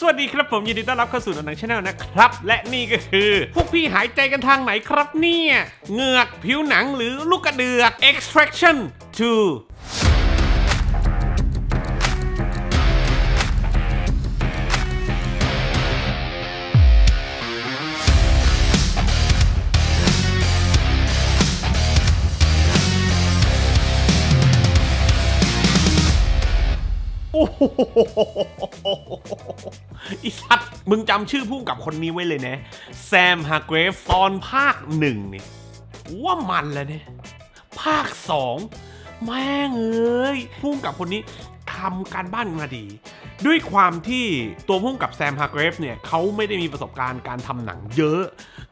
สวัสดีครับผมยินดีต้อนรับเข้าสู่หนังชาแนลนะครับ และนี่ก็คือพวกพี่หายใจกันทางไหนครับเนี่ยเหงือกผิวหนังหรือลูกกระเดือก extraction 2อีสัตว์ มึงจำชื่อผู้กับคนนี้ไว้เลยนะ แซมฮาร์เกรฟตอนภาคหนึ่งนี่ว่ามันแล้วเนี่ยภาคสองแม่งเอ้ยพุ่งกับคนนี้ทำการบ้านมาดี ด้วยความที่ตัวพุ่งกับแซมฮาร์เกรฟเนี่ยเขาไม่ได้มีประสบการณ์การทำหนังเยอะ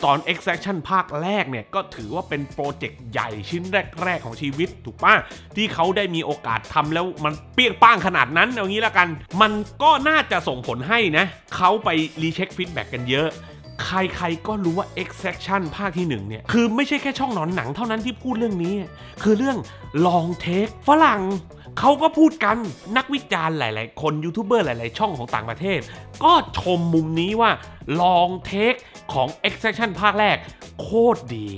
ตอน Extraction ภาคแรกเนี่ยก็ถือว่าเป็นโปรเจกต์ใหญ่ชิ้นแรกๆ ของชีวิตถูกปะที่เขาได้มีโอกาสทำแล้วมันเปี้ยงป้างขนาดนั้น เอางี้ละกัน มันก็น่าจะส่งผลให้นะเขาไปรีเช็คฟีดแบ็กกันเยอะใครๆ ก็รู้ว่า Extraction ภาคที่ 1 เนี่ย คือไม่ใช่แค่ช่องหนอนหนังเท่านั้นที่พูดเรื่องนี้ คือเรื่องลองเทคฝรั่งเขาก็พูดกันนักวิจารณ์หลาย ๆ คนยูทูบเบอร์หลายๆ ช่องของต่างประเทศ ก็ชมมุมนี้ว่าลองเทคของ Extraction ภาคแรกโคตรดี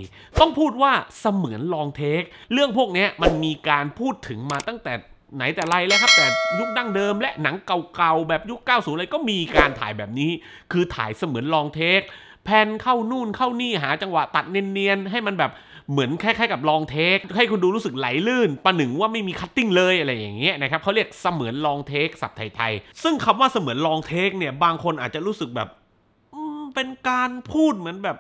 ต้องพูดว่าเสมือนลองเทค เรื่องพวกนี้มันมีการพูดถึงมาตั้งแต่ไหนแต่ไรแล้วครับแต่ยุคดั้งเดิมและหนังเก่าๆ แบบยุค 90อะไรก็มีการถ่ายแบบนี้ คือถ่ายเสมือนลองเทคแพนเข้านู่นเข้านี่หาจังหวะตัดเนียนๆ ให้มันแบบเหมือนคล้ายๆกับลองเทค ให้คุณดูรู้สึกไหลลื่นประหนึ่งว่าไม่มีคัตติ้งเลยอะไรอย่างเงี้ยนะครับเขาเรียกเสมือนลองเทค สับไทยๆ ซึ่งคำว่าเสมือนลองเทคเนี่ย บางคนอาจจะรู้สึกแบบเป็นการพูดเหมือนแบบ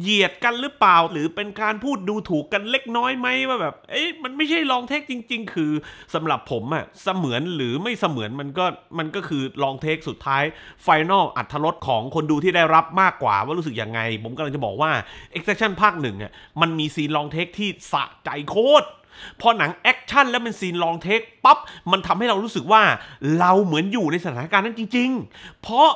เหยียดกันหรือเปล่าหรือเป็นการพูดดูถูกกันเล็กน้อยไหมว่าแบบเอ๊ะมันไม่ใช่ลองเทคจริง ๆ คือสำหรับผมอะเสมือนหรือไม่เสมือนมันก็มันก็คือลองเทคสุดท้าย ไฟนอลอัตรสของคนดูที่ได้รับมากกว่าว่ารู้สึกยังไง ผมกำลังจะบอกว่า e x t r a c ชัภาคหนึ่งอะมันมีซีนลองเทคที่สะใจโคตรพอหนังแอคชั่นแล้วเป็นซีนลองเทคปั๊บมันทำให้เรารู้สึกว่าเราเหมือนอยู่ในสถานการณ์นั้นจริง ๆ เพราะ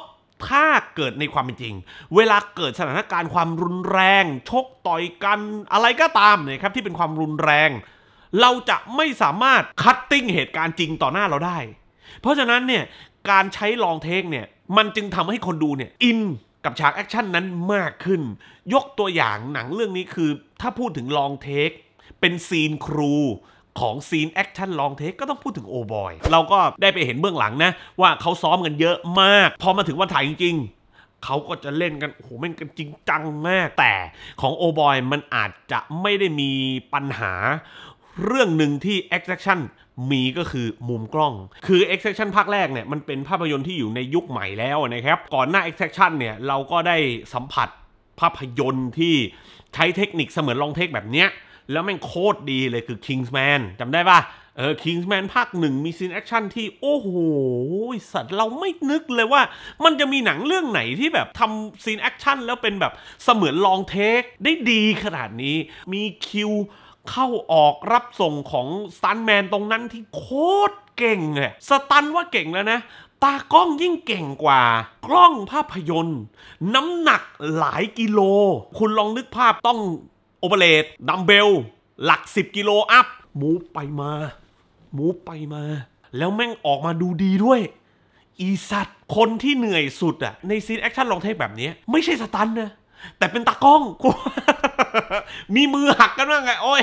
ถ้าเกิดในความเป็นจริง เวลาเกิดสถานการณ์ความรุนแรง ชกต่อยกันอะไรก็ตามนะครับ ที่เป็นความรุนแรง เราจะไม่สามารถคัตติ้งเหตุการณ์จริงต่อหน้าเราได้ เพราะฉะนั้นเนี่ย การใช้ลองเทคเนี่ยมันจึงทำให้คนดูเนี่ยอินกับฉากแอคชั่นนั้นมากขึ้น ยกตัวอย่างหนังเรื่องนี้คือ ถ้าพูดถึงลองเทค เป็นซีนครูของซีนแอคชั่นลองเทคก็ต้องพูดถึงโอบอยเราก็ได้ไปเห็นเบื้องหลังนะว่าเขาซ้อมกันเยอะมาก พอมาถึงวันถ่ายจริงเขาก็จะเล่นกันโอ้โหมันกันจริงจังมากแต่ของโอบอยมันอาจจะไม่ได้มีปัญหา เรื่องหนึ่งที่แอคชั่นมีก็คือมุมกล้อง คือ e x คชั่ t i o n ภาคแรกเนี่ยมันเป็นภาพยนตร์ที่อยู่ในยุคใหม่แล้วนะครับก่อนหน้า e x คชั่ t i o n เนี่ยเราก็ได้สัมผัสภาพยนตร์ที่ใช้เทคนิคเสมือนลองเทคแบบเนี้ยแล้วแม่งโคตรดีเลยคือ Kingsman จำได้ปะเออ Kingsman ภาคหนึ่งมีซีนแอคชั่นที่โอ้โห สัตว์เราไม่นึกเลยว่า มันจะมีหนังเรื่องไหนที่แบบทำซีนแอคชั่นแล้วเป็นแบบเสมือนลองเทคได้ดีขนาดนี้มีคิวเข้าออกรับส่งของสตันแมนตรงนั้นที่โคตรเก่งเลยสตันว่าเก่งแล้วนะ ตากล้องยิ่งเก่งกว่า กล้องภาพยนตร์ น้ำหนักหลายกิโลคุณลองนึกภาพต้องโอเปเรตดัมเบล หลัก 10 กิโลอัพ มูฟไปมา มูฟไปมา แล้วแม่งออกมาดูดีด้วย อีสัตว์ คนที่เหนื่อยสุดอะในซีนแอคชั่นลองเทคแบบนี้ ไม่ใช่สตันนะแต่เป็นตากล้อง มีมือหักกันบ้างไงโอ้ย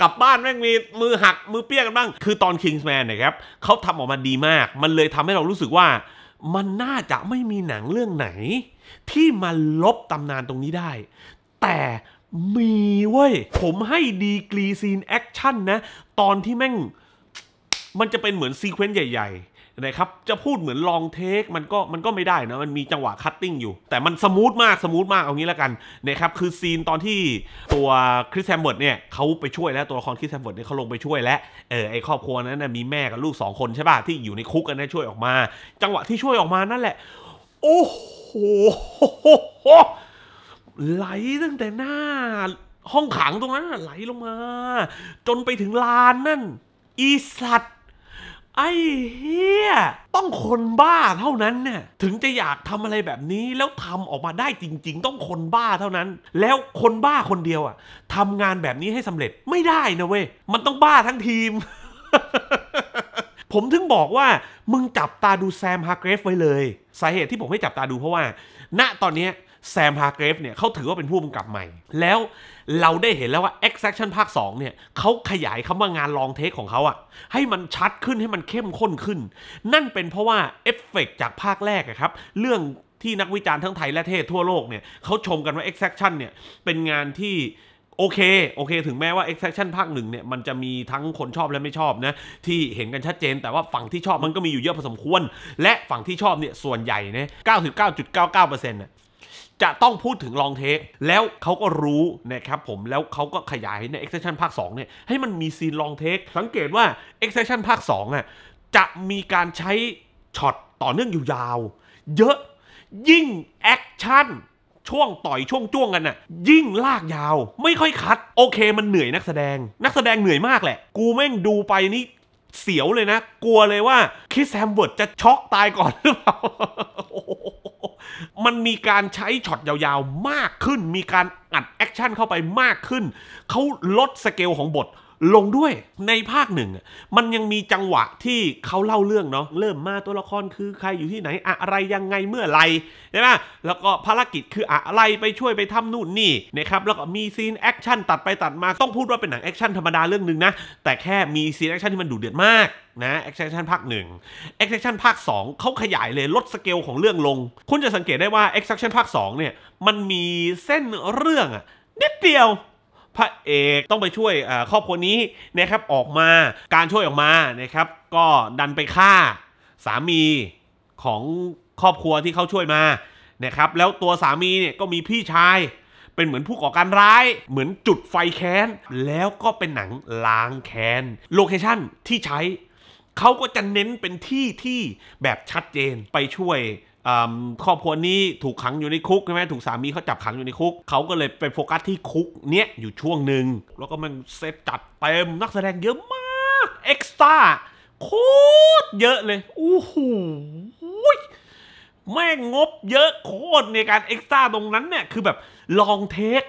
กลับบ้านแม่งมีมือหักมือเปียกันบ้างคือตอน Kingsman นะครับเขาทำออกมาดีมาก มันเลยทำให้เรารู้สึกว่า มันน่าจะไม่มีหนังเรื่องไหน ที่มาลบตำนานตรงนี้ได้แต่มีเว้ย ผมให้ดีกรีซีนแอคชั่นนะ ตอนที่แม่ง มันจะเป็นเหมือนซีเควนต์ใหญ่ๆนะครับจะพูดเหมือนลองเทคมันก็มันก็ไม่ได้นะ มันมีจังหวะคัตติ้งอยู่ แต่มันสมูทมากสมูทมาก เอางี้ละกันนะครับคือซีนตอนที่ตัวคริสแฮมเบิร์ดเนี่ยเขาไปช่วยแล้ว ตัวละครคริสแฮมเบิร์ดเนี่ยเขาลงไปช่วยแล้วเออไอครอบครัวนั้นนะมีแม่กับลูกสองคนใช่ป่ะที่อยู่ในคุกกันนะช่วยออกมา จังหวะที่ช่วยออกมานั่นแหละโอ้โหไหลตั้งแต่หน้า ห้องขังตรงนั้นไหลลงมา จนไปถึงลานนั่นอีสัตว์ไอ้เฮียต้องคนบ้าเท่านั้นเนี่ยถึงจะอยากทำอะไรแบบนี้แล้วทำออกมาได้จริงๆ ต้องคนบ้าเท่านั้น แล้วคนบ้าคนเดียวอะทำงานแบบนี้ให้สำเร็จไม่ได้นะเว้ย มันต้องบ้าทั้งทีม ผมถึงบอกว่า มึงจับตาดูแซมฮาร์เกรฟไว้เลยสาเหตุที่ผมให้จับตาดูเพราะว่าณตอนนี้แซมฮาร์เกรฟเนี่ยเขาถือว่าเป็นผู้กำกับใหม่ แล้วเราได้เห็นแล้วว่า Extraction ภาค 2 เนี่ยเขาขยายคำว่างานลองเทคของเขาอะให้มันชัดขึ้นให้มันเข้มข้นขึ้น นั่นเป็นเพราะว่าเอฟเฟกจากภาคแรกครับ เรื่องที่นักวิจารณ์ทั้งไทยและเทศทั่วโลกเนี่ยเขาชมกันว่า Extraction เนี่ย เป็นงานที่โอเคโอเค ถึงแม้ว่า extraction ภาคหนึ่งเนี่ยมันจะมีทั้งคนชอบและไม่ชอบนะที่เห็นกันชัดเจน แต่ว่าฝั่งที่ชอบมันก็มีอยู่เยอะพอสมควร และฝั่งที่ชอบเนี่ยส่วนใหญ่เนี่ยเ์เซ็นะจะต้องพูดถึงลองเทคแล้วเขาก็รู้นะครับผมแล้วเขาก็ขยายใน extension ภาค2เนี่ยให้มันมีซีนลองเทคสังเกตว่า extension ภาค2อ่ะจะมีการใช้ช็อตต่อเนื่องอยู่ยาว เยอะยิ่งแอคชั่นช่วงต่อยช่วงจ้วงกันน่ะยิ่งลากยาวไม่ค่อยคัด โอเคมันเหนื่อยนักแสดงนักแสดงเหนื่อยมากแหละกูแม่งดูไปนี่เสียวเลยนะ กลัวเลยว่าคิสแฮมเวิร์ดจะช็อกตายก่อนหรือเปล่ามันมีการใช้ช็อตยาวๆ มากขึ้น มีการอัดแอคชั่นเข้าไปมากขึ้น เขาลดสเกลของบทลงด้วยในภาคหนึ่งมันยังมีจังหวะที่เขาเล่าเรื่องเนาะเริ่มมาตัวละครคือใครอยู่ที่ไหนอะไรยังไงเมื่อไรใช่ไหมแล้วก็ภารกิจคืออะไรไปช่วยไปทำนู่นนี่นะครับแล้วก็มีซีนแอคชั่นตัดไปตัดมา ต้องพูดว่าเป็นหนังแอคชั่นธรรมดาเรื่องหนึ่งนะ แต่แค่มีซีนแอคชั่นที่มันดุเดือดมากนะแอคชั่นภาคหนึ่งแอคชั่นภาค 2เขาขยายเลยลดสเกลของเรื่องลงคุณจะสังเกตได้ว่าแอคชั่นภาค2เนี่ยมันมีเส้นเรื่องอะนิดเดียวพระเอกต้องไปช่วยครอบครัวนี้นะครับออกมาการช่วยออกมานะครับ ก็ดันไปฆ่าสามีของครอบครัวที่เขาช่วยมานะครับแล้วตัวสามีเนี่ยก็มีพี่ชาย เป็นเหมือนผู้ก่อการร้าย เหมือนจุดไฟแค้นแล้วก็เป็นหนังล้างแค้นโลเคชั่นที่ใช้เขาก็จะเน้นเป็นที่ที่แบบชัดเจนไปช่วยครอบครัวนี้ถูกขังอยู่ในคุกใช่ไหมถูกสามีเขาจับขังอยู่ในคุก เขาก็เลยไปโฟกัสที่คุกเนี้ยอยู่ช่วงหนึ่ง แล้วก็มันเซตจัดเต็ม นักแสดงเยอะมาก เอ็กซ์ต้าโคตรเยอะเลยอู้หูแม่งงบเยอะโคตรในการเอ็กซ์ตร้าตรงนั้นเนี่ยคือแบบลองเทค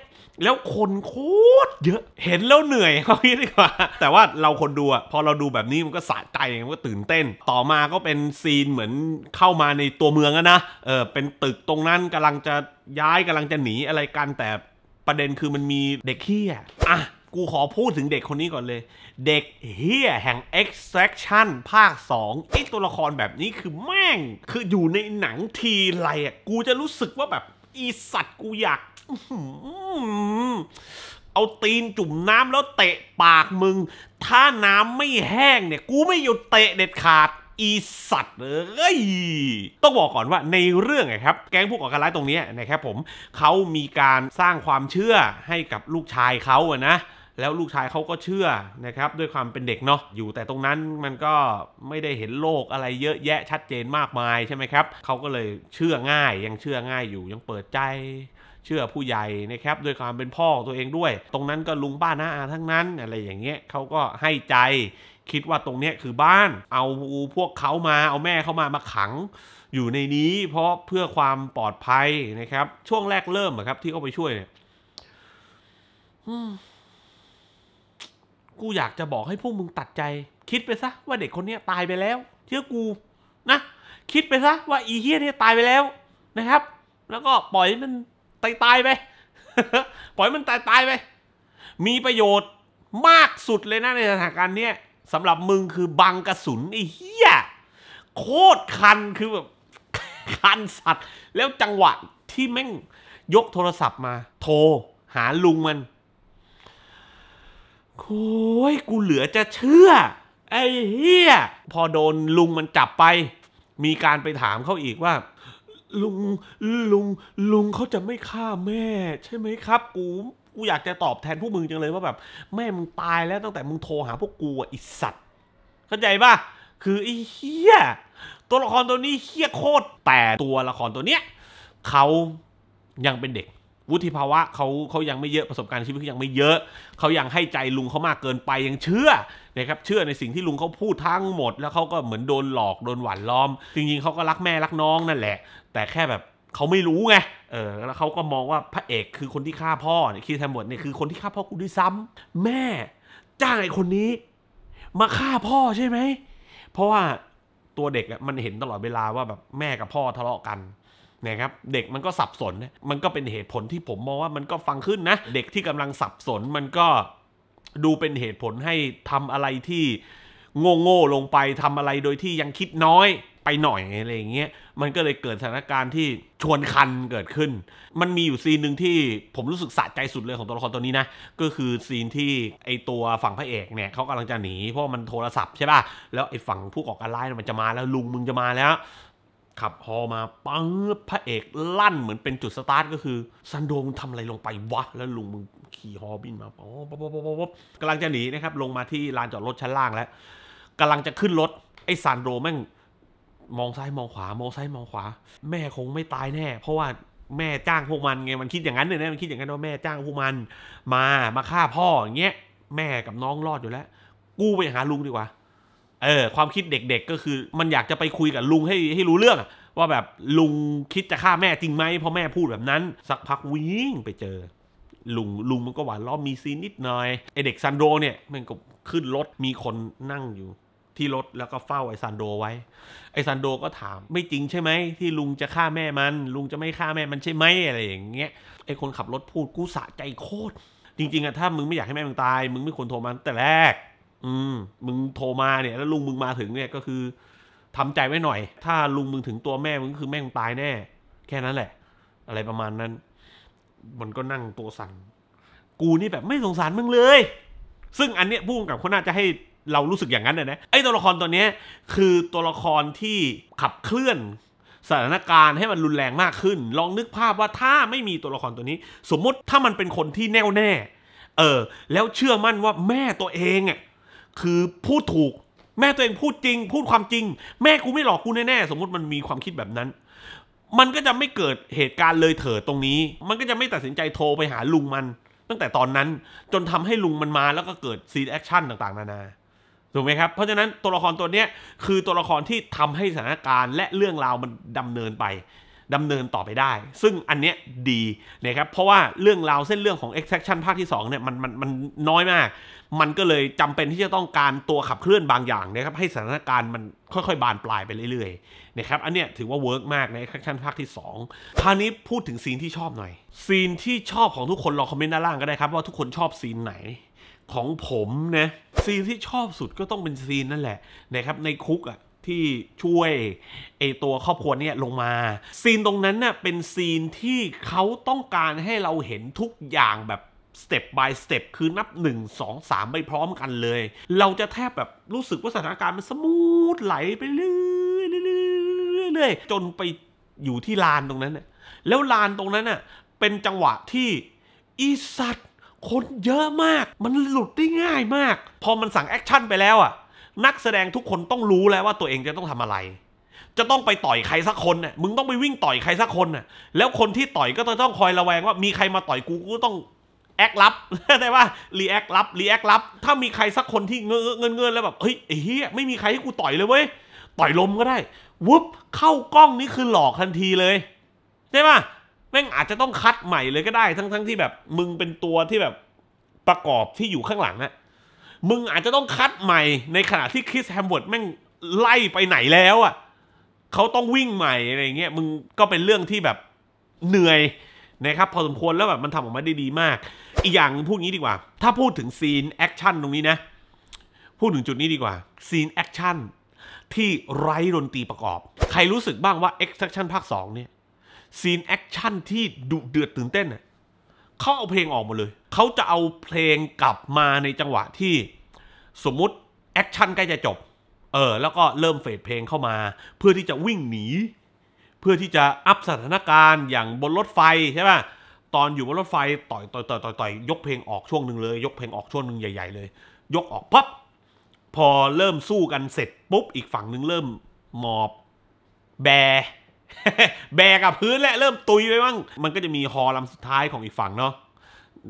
แล้วคนโคตร เยอะเห็นแล้วเหนื่อยเขาคิดดีกว่า แต่ว่าเราคนดูอะพอเราดูแบบนี้มันก็สะใจมันก็ตื่นเต้น ต่อมาก็เป็นซีนเหมือนเข้ามาในตัวเมืองอะนะ เออเป็นตึกตรงนั้นกำลังจะย้ายกำลังจะหนีอะไรกัน แต่ประเด็นคือมันมีเด็กขี้อ่ะกูขอพูดถึงเด็กคนนี้ก่อนเลย เด็กเฮียแห่ง extraction ภาค2ไอ้ตัวละครแบบนี้คือแม่ง คืออยู่ในหนังทีไรอ่ะกูจะรู้สึกว่าแบบอีสัตว์กูอยากเอาตีนจุ่มน้ำแล้วเตะปากมึง ถ้าน้ำไม่แห้งเนี่ย กูไม่หยุดเตะเด็ดขาดอีสัตว์เอ้ยต้องบอกก่อนว่าในเรื่องไะครับ แก๊งผู้ก่อการร้ายตรงนี้นะครับผมเขามีการสร้างความเชื่อให้กับลูกชายเขาอะนะแล้วลูกชายเขาก็เชื่อนะครับ ด้วยความเป็นเด็กเนาะอยู่แต่ตรงนั้นมันก็ไม่ได้เห็นโลกอะไรเยอะแยะชัดเจนมากมายใช่ไหมครับเขาก็เลยเชื่อง่าย ยังเชื่อง่ายอยู่ยังเปิดใจ เชื่อผู้ใหญ่นะครับ ด้วยความเป็นพ่อตัวเองด้วย ตรงนั้นก็ลุงป้าน้าอาทั้งนั้นอะไรอย่างเงี้ยเขาก็ให้ใจคิดว่าตรงเนี้ยคือบ้าน เอาพวกเขามา เอาแม่เขามามาขัง อยู่ในนี้ เพราะเพื่อความปลอดภัยนะครับ ช่วงแรกเริ่มครับ ที่เขาไปช่วยเนี่ยกูอยากจะบอกให้พวกมึงตัดใจ คิดไปซะว่าเด็กคนนี้ตายไปแล้ว เชื่อกูนะ คิดไปซะว่าอีเฮียเนี่ยตายไปแล้วนะครับ แล้วก็ปล่อยมันตายตายไปปล่อยมันตายตายไป มีประโยชน์มากสุดเลยนะในสถานการณ์เนี้ยสำหรับมึงคือบังกระสุนไอ้เฮียโคตรคันคือแบบคันสัตว์ แล้วจังหวะที่แม่งยกโทรศัพท์มา โทรหาลุงมันโอ้ยกูเหลือจะเชื่อไอ้เฮีย พอโดนลุงมันจับไป มีการไปถามเขาอีกว่า ลุงลุงลุงเขาจะไม่ฆ่าแม่ใช่ไหมครับ กูกูอยากจะตอบแทนพวกมึงจังเลยว่าแบบแม่มึงตายแล้วตั้งแต่มึงโทรหาพวกกูอ่ะอิสัตว์เข้าใจปะคือไอ้เฮียตัวละครตัวนี้เฮียโคตรแต่ตัวละครตัวเนี้ยเขายังเป็นเด็กวุฒิภาวะเขาเขายังไม่เยอะประสบการณ์ชีวิตเขายังไม่เยอะเขายังให้ใจลุงเขามากเกินไปยังเชื่อนะครับเชื่อในสิ่งที่ลุงเขาพูดทั้งหมด แล้วเขาก็เหมือนโดนหลอกโดนหวานล้อมจริงๆเขาก็รักแม่รักน้องนั่นแหละ แต่แค่แบบเขาไม่รู้ไงเออแล้วเขาก็มองว่าพระเอกคือคนที่ฆ่าพ่อเนี่ยคีแทมบวร์ดเนี่ยคือคนที่ฆ่าพ่อกูด้วยซ้ำ แม่ จ้างไอ้คนนี้ มาฆ่าพ่อใช่ไหมเพราะว่าตัวเด็กมันเห็นตลอดเวลาว่าแบบแม่กับพ่อทะเลาะกันนะครับเด็กมันก็สับสนมันก็เป็นเหตุผลที่ผมมองว่ามันก็ฟังขึ้นนะ เด็กที่กำลังสับสนมันก็ดูเป็นเหตุผลให้ทำอะไรที่โง่โง่ลงไปทำอะไรโดยที่ยังคิดน้อยไปหน่อยอะไรเงี้ย มันก็เลยเกิดสถานการณ์ที่ชวนคันเกิดขึ้น มันมีอยู่ซีนหนึ่งที่ผมรู้สึกสะใจสุดเลยของตัวละครตัวนี้นะ ก็คือซีนที่ไอตัวฝั่งพระเอกเนี่ยเขากำลังจะหนีเพราะมันโทรศัพท์ใช่ป่ะ แล้วไอฝั่งผู้ก่อการร้ายมันจะมาแล้วลุงมึงจะมาแล้วขับฮอ มาปังพระเอกลั่นเหมือนเป็นจุดสตาร์ทก็คือซันโดงทำอะไรลงไปวะ แล้วลุงมึงขี่ฮอบินมาอ๋อป๊อปป๊อปป๊อปกำลังจะหนีนะครับลงมาที่ลานจอดรถชั้นล่างแล้ว กำลังจะขึ้นรถไอ้ซันโดแม่ง มองซ้ายมองขวา มองซ้ายมองขวา แม่คงไม่ตายแน่ เพราะว่าแม่จ้างพวกมันไงมันคิดอย่างนั้นเลย่ยมันคิดอย่างนั้นว่าแม่จ้างพวกมันมามาฆ่าพ่ออย่างเงี้ย แม่กับน้องรอดอยู่แล้ว กูไปหาลุงดีกว่าเออความคิดเด็กๆก็คือมันอยากจะไปคุยกับลุงให้ให้รู้เรื่องว่าแบบลุงคิดจะฆ่าแม่จริงไหมเพราะแม่พูดแบบนั้น สักพักวิ่งไปเจอลุงลุงมันก็หวานล้อมมีซีนนิดหน่อย ไอเด็กซันโดเนี่ย มันก็ขึ้นรถ มีคนนั่งอยู่ที่รถ แล้วก็เฝ้าไอซันโดไว้ ไอซันโดก็ถามไม่จริงใช่ไหม ที่ลุงจะฆ่าแม่มัน ลุงจะไม่ฆ่าแม่มันใช่ไหมอะไรอย่างเงี้ยไอคนขับรถพูดกูสะใจโคตรจริงๆอะถ้ามึงไม่อยากให้แม่มึงตาย มึงไม่ควรโทรมาตั้งแต่แรกอืมมึงโทรมาเนี่ย แล้วลุงมึงมาถึงเนี่ยก็คือ ทำใจไว้หน่อย ถ้าลุงมึงถึงตัวแม่มึงคือแม่งตายแน่ แค่นั้นแหละ อะไรประมาณนั้นมันก็นั่งตัวสั่นกูนี่แบบไม่สงสารมึงเลย ซึ่งอันเนี้ยพูดกับเขาน่าจะให้เรารู้สึกอย่างนั้นเลยนะไอ้ตัวละครตัวเนี้ยคือตัวละครที่ขับเคลื่อนสถานการณ์ให้มันรุนแรงมากขึ้น ลองนึกภาพว่าถ้าไม่มีตัวละครตัวนี้ สมมติถ้ามันเป็นคนที่แน่วแน่ เออ แล้วเชื่อมั่นว่าแม่ตัวเองอ่ะคือพูดถูกแม่ตัวเองพูดจริง พูดความจริง แม่กูไม่หลอกกูแน่ ๆ สมมติมันมีความคิดแบบนั้น มันก็จะไม่เกิดเหตุการณ์เลยเถิดตรงนี้ มันก็จะไม่ตัดสินใจโทรไปหาลุงมัน ตั้งแต่ตอนนั้นจนทำให้ลุงมันมาแล้วก็เกิดซีนแอคชั่นต่างๆ นานาถูกไหมครับ เพราะฉะนั้นตัวละครตัวเนี้ย คือตัวละครที่ทำให้สถานการณ์ และเรื่องราวมันดำเนินไปดำเนินต่อไปได้ ซึ่งอันเนี้ยดีนะครับเพราะว่าเรื่องราวเส้นเรื่องของ extraction ภาคที่2เนี่ยมันมันมันน้อยมาก มันก็เลยจำเป็นที่จะต้องการตัวขับเคลื่อนบางอย่างนะครับให้สถานการณ์มันค่อยๆ บานปลายไปเรื่อยๆนะครับอันเนี้ยถือว่าเวิร์กมากใน extraction ภาคที่2 คราวนี้พูดถึงซีนที่ชอบหน่อย ซีนที่ชอบของทุกคน ลองคอมเมนต์ด้านล่างก็ได้ครับว่าทุกคนชอบซีนไหน ของผมนะซีนที่ชอบสุดก็ต้องเป็นซีน นั่นแหละนะครับในคุกอะ่ะที่ช่วยไอตัวครอบครัวเนี่ยลงมาซีนตรงนั้นเน่ยเป็นซีนที่เขาต้องการให้เราเห็นทุกอย่างแบบสเต็ป บายสเต็ปคือนับ 1 2 3ไปพร้อมกันเลย เราจะแทบแบบรู้สึกว่าสถานการณ์มัน สมูท ไหลไปเรื่อยๆจนไปอยู่ที่ลานตรงนั้นน่แล้วลานตรงนั้นน่ะเป็นจังหวะที่อีสัตว์คนเยอะมาก มันหลุดได้ง่ายมาก พอมันสั่งแอคชั่นไปแล้วอ่ะนักแสดงทุกคนต้องรู้แล้วว่าตัวเองจะต้องทำอะไร จะต้องไปต่อยใครสักคนน่ะมึงต้องไปวิ่งต่อยใครสักคนน่ะ แล้วคนที่ต่อยก็ต้องคอยระแวงว่ามีใครมาต่อยกูกูต้องแอคลับ ได้ว่ารีแอคลับรีแอคลับ ถ้ามีใครสักคนที่เงื้อเงื้อแล้วแบบเฮ้ยไอ้เฮียไม่มีใครให้กูต่อยเลยเว้ยต่อยลมก็ได้ วุบเข้ากล้องนี่คือหลอกทันทีเลยได้ป่ะแม่งอาจจะต้องคัดใหม่เลยก็ได้ ทั้งๆทที่แบบมึงเป็นตัวที่แบบประกอบที่อยู่ข้างหลัง่ะมึงอาจจะต้องคัดใหม่ในขณะที่คริสแฮมเวิร์ดแม่ง ไล่ไปไหนแล้วอ่ะเขาต้องวิ่งใหม่อะไรเงี้ยมึงก็เป็นเรื่องที่แบบเหนื่อยนะครับ พอสมควรแล้วแบบมันทำออกมาได้ดีมาก อีกอย่างพูดงี้ดีกว่า ถ้าพูดถึงซีนแอคชั่นตรงนี้นะ พูดถึงจุดนี้ดีกว่าซีนแอคชั่นที่ไร้ดนตรีประกอบ ใครรู้สึกบ้างว่า Extraction ภาค2เนี่ยซีนแอคชั่นที่ดุเดือดตื่นเต้นอะเขาเอาเพลงออกหมดเลย เขาจะเอาเพลงกลับมาในจังหวะที่สมมติแอคชั่นใกล้จะจบ เออแล้วก็เริ่มเฟดเพลงเข้ามาเพื่อที่จะวิ่งหนีเพื่อที่จะอัพสถานการณ์อย่างบนรถไฟใช่ป่ะตอนอยู่บนรถไฟต่อยต่อยต่อยต่อยต่อยยกเพลงออกช่วงหนึ่งเลย ยกเพลงออกช่วงหนึ่งใหญ่ ๆเลย ยกออกปั๊บพอเริ่มสู้กันเสร็จปุ๊บอีกฝั่งหนึ่งเริ่มหมอบแบแบกับพื้นและเริ่มตุยไปบ้าง มันก็จะมีฮอลำสุดท้ายของอีกฝั่งเนาะ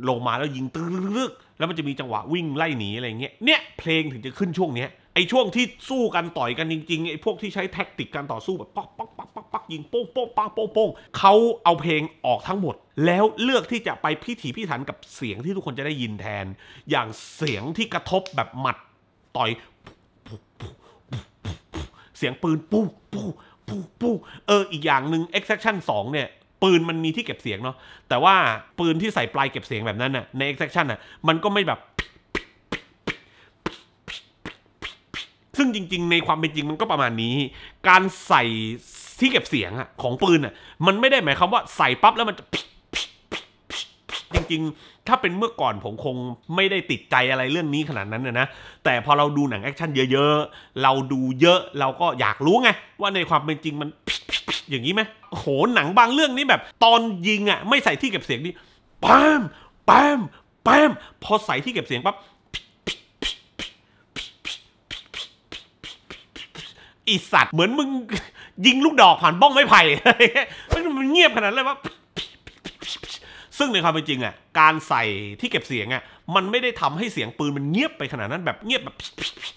ลงมาแล้วยิงตึ๊กแล้วมันจะมีจังหวะวิ่งไล่หนีอะไรเงี้ย เนี่ย เพลงถึงจะขึ้นช่วงเนี้ย ไอ้ช่วงที่สู้กันต่อยกันจริงๆ ไอ้พวกที่ใช้แท็กติกการต่อสู้แบบปักปักปักปักปักยิงโป้งโป้งปังโป้งโป้งเขาเอาเพลงออกทั้งหมด แล้วเลือกที่จะไปพิถีพิถันกับเสียงที่ทุกคนจะได้ยินแทน อย่างเสียงที่กระทบแบบหมัดต่อย เสียงปืนปุ๊บปุ๊บปุ๊บปุ๊บเอออีกอย่างหนึ่ง extraction 2 เนี่ย ปืนมันมีที่เก็บเสียงเนาะแต่ว่าปืนที่ใส่ปลายเก็บเสียงแบบนั้นน่ะใน extraction น่ะมันก็ไม่แบบ ซึ่งจริงๆในความเป็นจริงมันก็ประมาณนี้ การใส่ที่เก็บเสียงอะของปืนอะมันไม่ได้หมายความว่าใส่ปั๊บแล้วมันจะริงถ้าเป็นเมื่อก่อนผมคงไม่ได้ติดใจอะไรเรื่องนี้ขนาดนั้นนะ แต่พอเราดูหนังแอคชั่นเยอะๆ เราดูเยอะเราก็อยากรู้ไงว่าในความเป็นจริงมัน อย่างนี้ไหม โห หนังบางเรื่องนี้แบบ ตอนยิงอ่ะไม่ใส่ที่เก็บเสียงนี่ปัมปัมปัมพอใส่ที่เก็บเสียงปั๊บอีสัตว์เหมือนมึงยิงลูกดอกผ่านบ้องไม้ไผ่ มันเงียบขนาดเลยว่าซึ่งในความเป็นจริงอ่ะการใส่ที่เก็บเสียงอ่ะมันไม่ได้ทำให้เสียงปืนมันเงียบไปขนาดนั้นแบบเงียบแบบ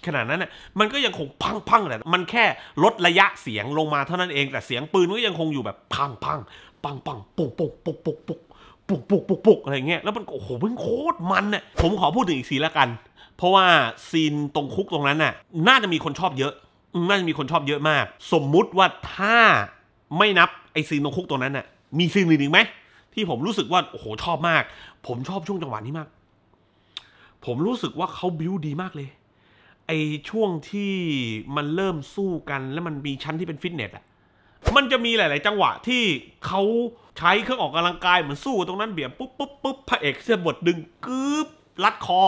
ขนาดนั้นอ่ะมันก็ยังคงพังพังแหละมันแค่ลดระยะเสียงลงมาเท่านั้นเองแต่เสียงปืนก็ยังคงอยู่แบบพังพังปังปังปุกปุกปุกปุกปุกปุกปุกปุกปุกอะไรเงี้ยแล้วมันโอ้โหมันโคตรมันเนี่ยผมขอพูดถึงอีกสีละกัน เพราะว่าซีนตรงคุกตรงนั้นน่ะ น่าจะมีคนชอบเยอะน่าจะมีคนชอบเยอะมาก สมมุติว่าถ้าไม่นับไอซีนตรงคุกตรงนั้นน่ะมีซีนอื่นอีกไหมที่ผมรู้สึกว่า โอ้โหชอบมาก ผมชอบช่วงจังหวะนี้มาก ผมรู้สึกว่าเขาบิวดีมากเลย ไอช่วงที่มันเริ่มสู้กัน แล้วมันมีชั้นที่เป็นฟิตเนสอ่ะ มันจะมีหลาย ๆ จังหวะที่เขาใช้เครื่องออกกำลังกายเหมือนสู้ตรงนั้นเบี่ยงปุ๊บปุ๊บปุ๊บพระเอกเสื้อบดดึงกึ๊บรัดคอ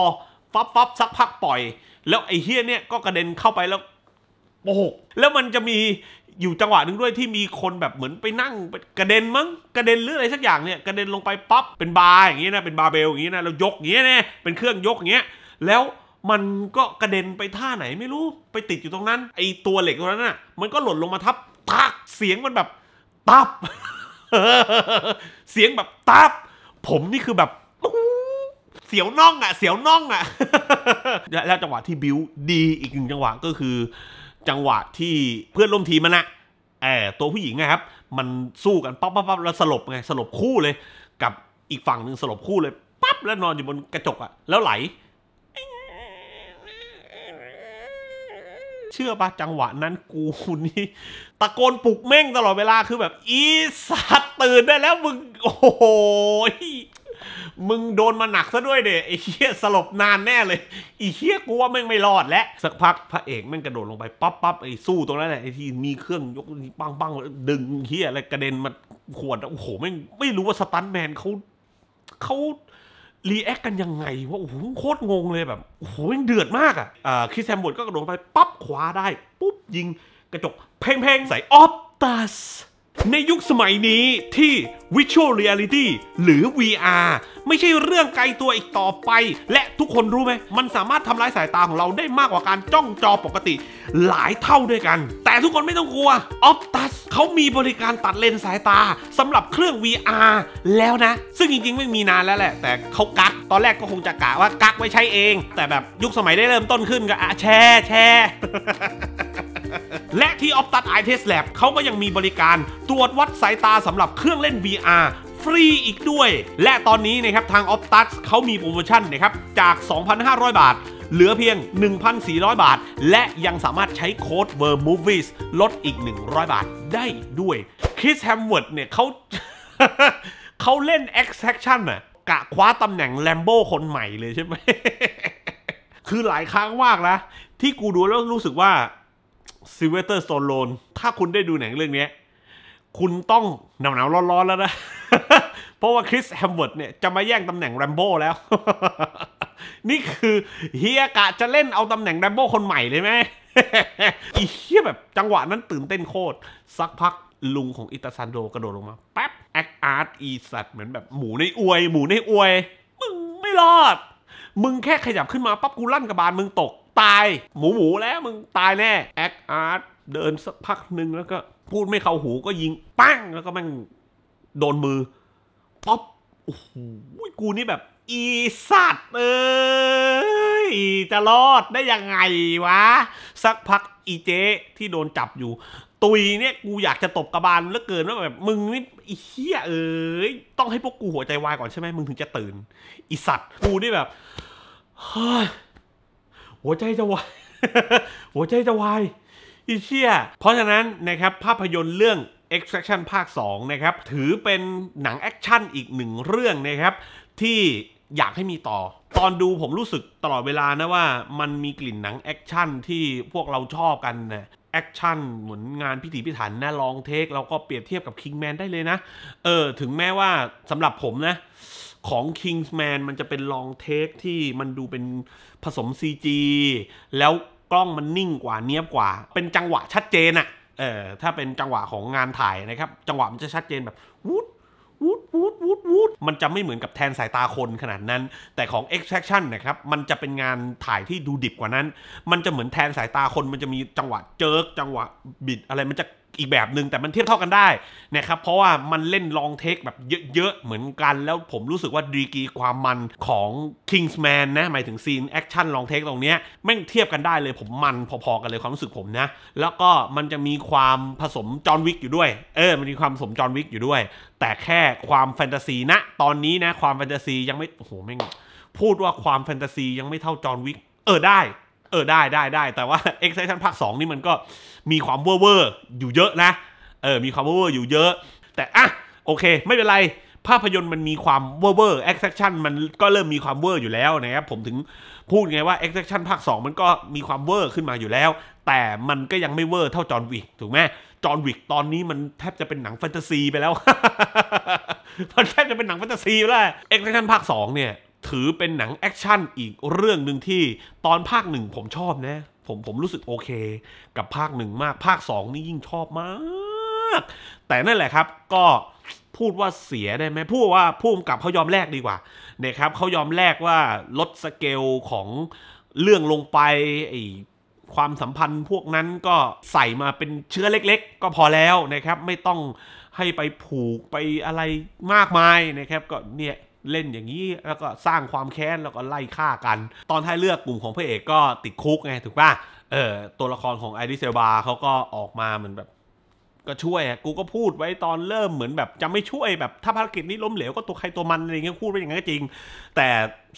ฟับฟับสักพักปล่อย แล้วไอเฮี้ยเนี่ยก็กระเด็นเข้าไปแล้วโอ้โหแล้วมันจะมีอยู่จังหวะหนึ่งด้วยที่มีคนแบบเหมือนไปนั่ง กระเด็นมั้งกระเด็นหรืออะไรสักอย่างเนี่ย กระเด็นลงไปปั๊บเป็นบาร์อย่างนี้นะ เป็นบาร์เบลอย่างนี้นะเรายกอย่างนี้เนี่ยเป็นเครื่องยกอย่างเงี้ยแล้วมันก็กระเด็นไปท่าไหนไม่รู้ไปติดอยู่ตรงนั้นไอตัวเหล็กตรงนั้นน่ะมันก็หล่นลงมาทับตักเสียงมันแบบตับเสียงแบบตับผมนี่คือแบบเสียวน่องอ่ะเสียวน่องอ่ะแล้วจังหวะที่บิวดีอีกหนึ่งจังหวะก็คือจังหวะที่เพื่อนร่วมทีมมันอะแอบตัวผู้หญิงนะครับ มันสู้กันปั๊บปั๊บปั๊บแล้วสลบไง สลบคู่เลย กับอีกฝั่งหนึ่งสลบคู่เลยปั๊บ แล้วนอนอยู่บนกระจกอะแล้วไหล เชื่อปะจังหวะนั้นกูนี่ ตะโกนปลุกแม่งตลอดเวลาคือแบบ อีสัตว์ตื่นได้แล้วมึง โอ้โหมึงโดนมาหนักซะด้วยเดไอ้เฮี้ยสลบนานแน่เลย ไอ้เฮี้ยกูว่าแม่งไม่รอดแล้วสักพักพระเอกแม่งกระโดดลงไปปั๊บปั๊บไอ้สู้ตรงนั้นแหละไอ้ที่มีเครื่องยกปังปังดึงเฮี้ยอะไรกระเด็นมาขวดโอ้โหแม่งไม่รู้ว่าสตันแมนเขาเขารีแอคกันยังไงว่าโอ้โหโคตรงงเลยแบบ โอ้โหเดือดมากอ่ะคริสแฮมบ์ดก็กระโดดไปปั๊บขวาได้ ปุ๊บยิงกระจกเพ่งๆใส่ออฟตัสในยุคสมัยนี้ที่ Virtual Reality หรือ VR ไม่ใช่เรื่องไกลตัวอีกต่อไป และทุกคนรู้ไหม มันสามารถทำลายสายตาของเราได้มากกว่าการจ้องจอปกติ หลายเท่าด้วยกัน แต่ทุกคนไม่ต้องกลัว Optus เขามีบริการตัดเลนสายตาสำหรับเครื่อง VR แล้วนะ ซึ่งจริงๆไม่มีนานแล้วแหละ แต่เขากักตอนแรกก็คงจะกะว่ากักไว้ใช้เอง แต่แบบยุคสมัยได้เริ่มต้นขึ้นก็แช่แช่และที่ Optus Eye Test Lab เขาก็ยังมีบริการตรวจวัดสายตาสำหรับเครื่องเล่น VR ฟรีอีกด้วย และตอนนี้นะครับทาง Optus เขามีโปรโมชั่นนะครับจาก 2,500 บาท เหลือเพียง 1,400 บาท และยังสามารถใช้โค้ด v e r m o v i e s ลดอีก 100 บาทได้ด้วย คริสแฮมเวิร์ดเนี่ยเขาเขาเล่น Extraction อะกะคว้าตำแหน่งแลมโบ้คนใหม่เลยใช่ไหมคือหลายครั้งมากนะ ที่กูดูแล้วรู้สึกว่าซิเวเตอร์สโตนโลน ถ้าคุณได้ดูหนังเรื่องนี้ คุณต้องหนาวๆร้อนๆแล้วนะ เพราะว่าคริสแฮมเวิร์ดเนี่ย จะมาแย่งตำแหน่งแรมโบ้แล้ว นี่คือเฮียกะ จะเล่นเอาตำแหน่งแรมโบ้ คนใหม่เลยไหม อีเฮียแบบจังหวะนั้นตื่นเต้นโคตร สักพักลุงของอิตาซันโดกระโดดลงมา แป๊บ แอคอาร์ตอีสัตว์เหมือนแบบหมูในอวยหมูในอวย มึงไม่รอด มึงแค่ขยับขึ้นมาปั๊บกูลั่นกระบาลมึงตกตายหมูหมูแล้วมึงตายแน่ แอคอาร์ตเดินสักพักหนึ่งแล้วก็ พูดไม่เข้าหูก็ยิงปั้ง แล้วก็มันโดนมือ ป๊อป โอ้โหกูนี่แบบ อีสัตว์เอ้ยจะรอดได้ยังไงวะ สักพักอีเจ๊ที่โดนจับอยู่ ตุยเนี่ย กูอยากจะตบกระบาลเหลือเกินว่าแบบ มึงนี่อีเหี้ยเอ้ยต้องให้พวกกูหัวใจวายก่อนใช่ไหมมึงถึงจะตื่นอีสัตว์กูนี่แบบเฮ้ยหัวใจจะวาย หัวใจจะวาย อีเชีย เพราะฉะนั้นนะครับภาพยนตร์เรื่อง Extraction ภาค 2 นะครับ ถือเป็นหนังแอคชั่นอีกหนึ่งเรื่องนะครับ ที่อยากให้มีต่อ ตอนดูผมรู้สึกตลอดเวลานะว่ามันมีกลิ่นหนังแอคชั่นที่พวกเราชอบกันนะแอคชั่นเหมือนงานพิถีพิถันนะลองเทค เราก็เปรียบเทียบกับคิงแมนได้เลยนะ เออ ถึงแม้ว่าสำหรับผมนะของ Kingsman มันจะเป็นลองเทคที่มันดูเป็นผสม CG แล้วกล้องมันนิ่งกว่าเนี้ยบกว่า เป็นจังหวะชัดเจนอะเออถ้าเป็นจังหวะของงานถ่ายนะครับจังหวะมันจะชัดเจนแบบวูดวูดวูดวูดวูดมันจะไม่เหมือนกับแทนสายตาคนขนาดนั้น แต่ของ extraction นะครับมันจะเป็นงานถ่ายที่ดูดิบกว่านั้น มันจะเหมือนแทนสายตาคนมันจะมีจังหวะเจิกจังหวะบิดอะไรมันจะอีกแบบหนึ่งแต่มันเทียบเท่ากันได้นะครับเพราะว่ามันเล่นลองเทคแบบเยอะๆเหมือนกัน แล้วผมรู้สึกว่าดีกีความมันของ Kingsman นะหมายถึงซีนแอคชั่นลองเทคตรงเนี้ยไม่เทียบกันได้เลยผมมันพอๆกันเลยความรู้สึกผมนะ แล้วก็มันจะมีความผสมจอห์นวิกอยู่ด้วย เออมันมีความผสมจอห์นวิกอยู่ด้วย แต่แค่ความแฟนตาซีนะตอนนี้นะความแฟนตาซียังไม่โอ้โหแม่งพูดว่าความแฟนตาซียังไม่เท่าจอห์นวิกเออได้เออได้ได้ได้แต่ว่า e x c i t i o n ภาค2นี่มันก็มีความเวอร์อยู่เยอะนะเออมีความเวอร์อยู่เยอะ แต่อ่ะโอเค ไม่เป็นไร ภาพยนตร์มันมีความเวอร์เวอร์ e x c i t i o n มันก็เริ่มมีความเวอร์อยู่แล้วนะครับผมถึงพูดไงว่า e x c i t i o n ภาค2มันก็มีความเวอร์ขึ้นมาอยู่แล้ว แต่มันก็ยังไม่เวอร์เท่าจอห์นวิกถูกไหมจอห์นวิกตอนนี้มันแทบจะเป็นหนังแฟนตาซีไปแล้วมันแทบจะเป็นหนังแฟนตาซีแล้วเอ็กซ์เนภาค2เนี่ยถือเป็นหนังแอคชั่นอีกเรื่องหนึ่งที่ตอนภาคหนึ่งผมชอบนะผมผมรู้สึกโอเค กับภาคหนึ่งมากภาคสองนี่ยิ่งชอบมาก แต่นั่นแหละครับก็พูดว่าเสียได้ไหมพูดว่าพูดกับเขายอมแลกดีกว่าเนี่ยครับเขายอมแลกว่าลดสเกลของเรื่องลงไปไอความสัมพันธ์พวกนั้นก็ใส่มาเป็นเชื้อเล็กๆ ก็พอแล้วนะครับไม่ต้องให้ไปผูกไปอะไรมากมายนะครับก็เนี่ยเล่นอย่างนี้แล้วก็สร้างความแค้น แล้วก็ไล่ฆ่ากัน ตอนท้ายเลือกกลุ่มของพระเอกก็ติดคุกไงถูกป่ะเออตัวละครของไอริเซลบาเขาก็ออกมาเหมือนแบบ ก็ช่วยกูก็พูดไว้ตอนเริ่มเหมือนแบบจะไม่ช่วยแบบถ้าภารกิจนี้ล้มเหลวก็ตัวใครตัวมันอะไรเงี้ยพูดไปอย่างนั้นก็จริง แต่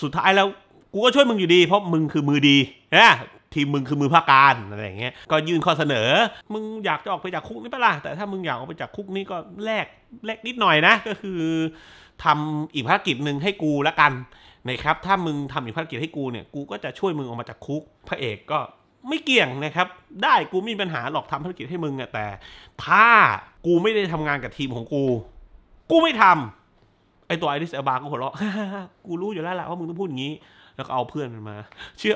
สุดท้ายแล้วกูก็ช่วยมึงอยู่ดีเพราะมึงคือมือดีนะทีมมึงคือมือภาการอะไรเงี้ย ก็ยื่นข้อเสนอ มึงอยากจะออกไปจากคุกนี่ปะล่ะแต่ถ้ามึงอยากออกไปจากคุกนี่ก็แลกแลกนิดหน่อยนะ ก็คือทำอีกภารกิจหนึ่งให้กูละกันนะครับถ้ามึงทำอีกภารกิจให้กูเนี่ย กูก็จะช่วยมึงออกมาจากคุก พระเอกก็ไม่เกี่ยงนะครับ ได้กูมีปัญหาหรอกทำภารกิจให้มึงอะแต่ถ้ากูไม่ได้ทำงานกับทีมของกู กูไม่ทำ ไอตัวไอริสเอลบาก็หัวเราะกูรู้อยู่แล้วแหละว่ามึงต้องพูดอย่างนี้ แล้วก็เอาเพื่อนมันมา เชื่อ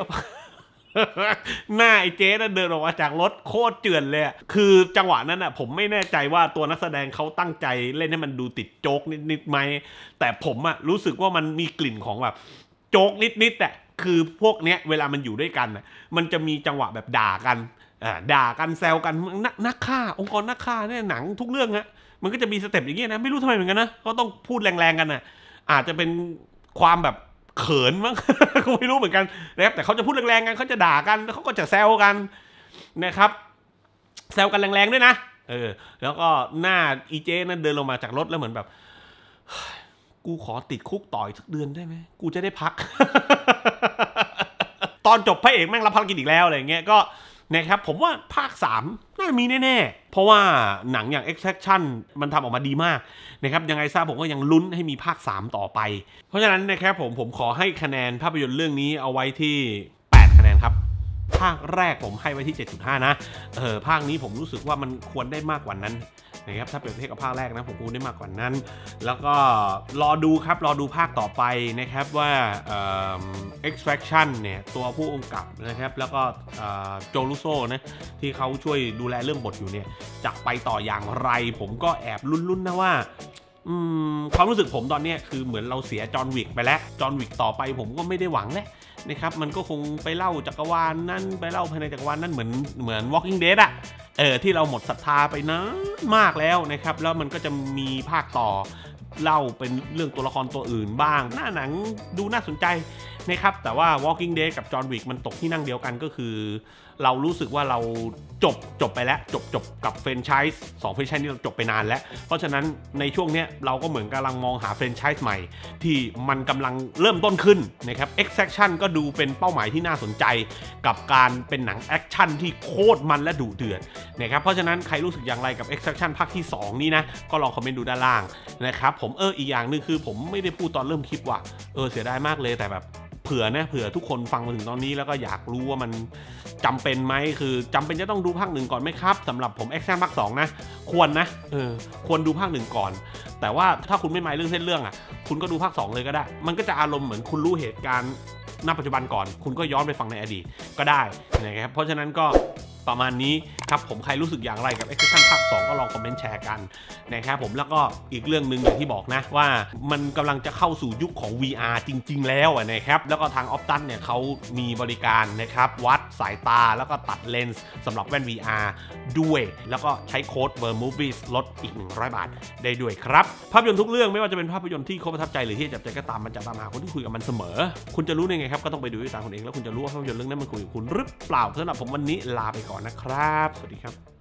หน้าไอ้เจ๊นั่นเดินออกมาจากรถโคตรเจือนเลย คือจังหวะนั้นอ่ะผมไม่แน่ใจว่าตัวนักแสดงเขาตั้งใจเล่นให้มันดูติดโจ๊กนิดๆไหม แต่ผมอ่ะรู้สึกว่ามันมีกลิ่นของแบบโจ๊กนิดๆแต่คือพวกเนี้ยเวลามันอยู่ด้วยกันมันจะมีจังหวะแบบด่ากันด่ากันแซวกันนักนักฆ่า องค์กรนักฆ่าเนี่ยหนังทุกเรื่องฮะมันก็จะมีสเต็ปอย่างเงี้ยนะไม่รู้ทำไมเหมือนกันนะก็ต้องพูดแรงๆกันนะอาจจะเป็นความแบบเขินมั้งกาไม่รู้เหมือนกันนะครับแต่เขาจะพูดแรงๆกันเขาจะด่ากันแล้วเขาก็จะแซวกันนะครับแซวกันแรงๆ ด้วยนะเออ แล้วก็หน้าอีเจนั่นเดินลงมาจากรถแล้วเหมือนแบบ กูขอติดคุกต่อยสักเดือนได้ไหมกูจะได้พัก ตอนจบพระเอกแม่งรับภารกิจอีกแล้วอะไรเงี้ยก็นะครับผมว่าภาค3น่าจะมีแน่ๆ เพราะว่าหนังอย่าง Extraction มันทำออกมาดีมาก นะครับยังไงซะผมก็ยังลุ้นให้มีภาค 3 ต่อไป เพราะฉะนั้นนะครับผมผมขอให้คะแนนภาพยนตร์เรื่องนี้เอาไว้ที่ 8 คะแนนครับ ภาคแรกผมให้ไว้ที่ 7.5 นะ เออภาคนี้ผมรู้สึกว่ามันควรได้มากกว่านั้นนะครับถ้าเปรียบเทียบกับภาคแรกนะผมกูได้มากกว่านั้น แล้วก็รอดูครับรอดูภาคต่อไปนะครับ ว่า extraction เนี่ยตัวผู้ค์กับนะครับ แล้วก็โจลุโซนะที่เขาช่วยดูแลเรื่องบทอยู่เนี่ยจะไปต่ออย่างไรผมก็แอบลุ้นๆนะว่า ความรู้สึกผมตอนนี้คือเหมือนเราเสียจอห์นวิกไปแล้วจอห์นวิกต่อไปผมก็ไม่ได้หวังแล้วนะครับมันก็คงไปเล่าจักรวาลนนั่นไปเล่าภายในจักรวาลนนั่นเหมือนเหมือน Walking Dead อะเออที่เราหมดศรัทธาไปนะมากแล้วนะครับ แล้วมันก็จะมีภาคต่อเล่าเป็นเรื่องตัวละครตัวอื่นบ้าง หน้าหนังดูน่าสนใจนะครับ แต่ว่า Walking Dead กับ John Wick มันตกที่นั่งเดียวกันก็คือเรารู้สึกว่าเราจบจบไปแล้วจบจบกับเฟรนช์ชัยส์สองเฟรนช์ชัยส์นี่เราจบไปนานแล้ว เพราะฉะนั้นในช่วงนี้เราก็เหมือนกำลังมองหาเฟรนช์ชัยส์ใหม่ ที่มันกำลังเริ่มต้นขึ้นนะครับกซ์แอคชั่นก็ดูเป็นเป้าหมายที่น่าสนใจกับการเป็นหนังแอคชั่นที่โคตรมันและดุเดือดนะครับเพราะฉะนั้นใครรู้สึกอย่างไรกับกซ์แอคชั่นภาคที่ 2 นี้นะก็ลองคอมเมนต์ดูด้านล่างนะครับผมเอออีกอย่างนึงคือ ผมไม่ได้พูดตอนเริ่มคลิปว่าเออเสียดายมากเลยแต่แบบเผื่อนะเผื่อทุกคนฟังมาถึงตอนนี้แล้วก็อยากรู้ว่ามันจำเป็นไหมคือ จำเป็นจะต้องดูภาคหนึ่งก่อนไหมครับสำหรับผมแอคชั่นภาคสองนะ ควรนะเออควรดูภาคหนึ่งก่อน แต่ว่าถ้าคุณไม่หมายเรื่องเส้นเรื่องอ่ะ คุณก็ดูภาคสองเลยก็ได้ มันก็จะอารมณ์เหมือนคุณรู้เหตุการณ์ณปัจจุบันก่อนคุณก็ย้อนไปฟังในอดีตก็ได้นะครับเพราะฉะนั้นก็ประมาณนี้ครับ ผมใครรู้สึกอย่างไรกับ e x t r a c ชั o ภาค2ก็ลองคอมเมนต์แชร์กัน นะครับผมแล้วก็อีกเรื่องหนึ่งอย่างที่บอกนะว่ามันกำลังจะเข้าสู่ยุคของ VR จริง ๆ แล้วนะครับ แล้วก็ทางออฟตันเนี่ยเขามีบริการนะครับ วัดสายตาแล้วก็ตัดเลนส์สำหรับแว่น VR ด้วย แล้วก็ใช้โค้ด v e r m o v i e s ลดอีก 100 บาทได้ด้วยครับภาพยนตร์ทุกเรื่องไม่ว่าจะเป็นภาพยนตร์ที่เขาประทับใจหรือที่จับใจก็ตามมันจะตามหาคนที่คุยกับมันเสมอ คุณจะรู้ได้ไงครับก็ต้องไปดูด้วยตาคุณเองแล้วคุณจะรู้ว่าภาพยนตร์เรื่องนั้นมันคุยกับคุณหรือเปล่าสำหรับผมวันนี้ลาไปก่อน่อนนะครับ สวัสดีครับ